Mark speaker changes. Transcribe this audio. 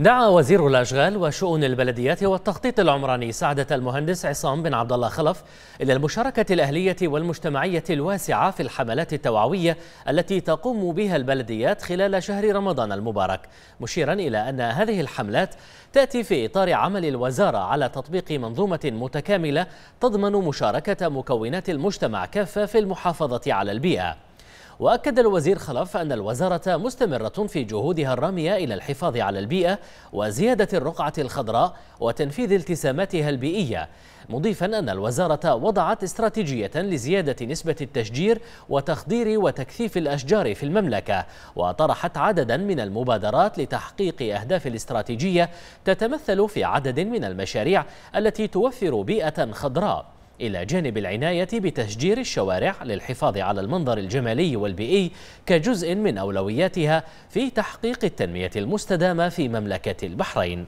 Speaker 1: دعا وزير الأشغال وشؤون البلديات والتخطيط العمراني سعدة المهندس عصام بن عبد الله خلف إلى المشاركة الأهلية والمجتمعية الواسعة في الحملات التوعوية التي تقوم بها البلديات خلال شهر رمضان المبارك مشيرا إلى أن هذه الحملات تأتي في إطار عمل الوزارة على تطبيق منظومة متكاملة تضمن مشاركة مكونات المجتمع كافة في المحافظة على البيئة وأكد الوزير خلف أن الوزارة مستمرة في جهودها الرامية إلى الحفاظ على البيئة وزيادة الرقعة الخضراء وتنفيذ التزاماتها البيئية مضيفا أن الوزارة وضعت استراتيجية لزيادة نسبة التشجير وتخضير وتكثيف الأشجار في المملكة وطرحت عددا من المبادرات لتحقيق أهداف الاستراتيجية تتمثل في عدد من المشاريع التي توفر بيئة خضراء إلى جانب العناية بتشجير الشوارع للحفاظ على المنظر الجمالي والبيئي كجزء من أولوياتها في تحقيق التنمية المستدامة في مملكة
Speaker 2: البحرين